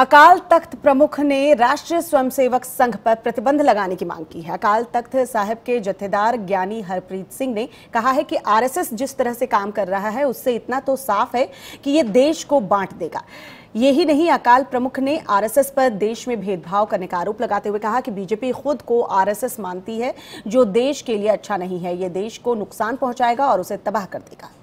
अकाल तख्त प्रमुख ने राष्ट्रीय स्वयंसेवक संघ पर प्रतिबंध लगाने की मांग की है अकाल तख्त साहब के जथेदार ज्ञानी हरप्रीत सिंह ने कहा है कि आरएसएस जिस तरह से काम कर रहा है उससे इतना तो साफ है कि ये देश को बांट देगा यही नहीं अकाल प्रमुख ने आरएसएस पर देश में भेदभाव करने का आरोप लगाते हुए कहा कि बीजेपी खुद को आरएसएस मानती है जो देश के लिए अच्छा नहीं है ये देश को नुकसान पहुंचाएगा और उसे तबाह कर देगा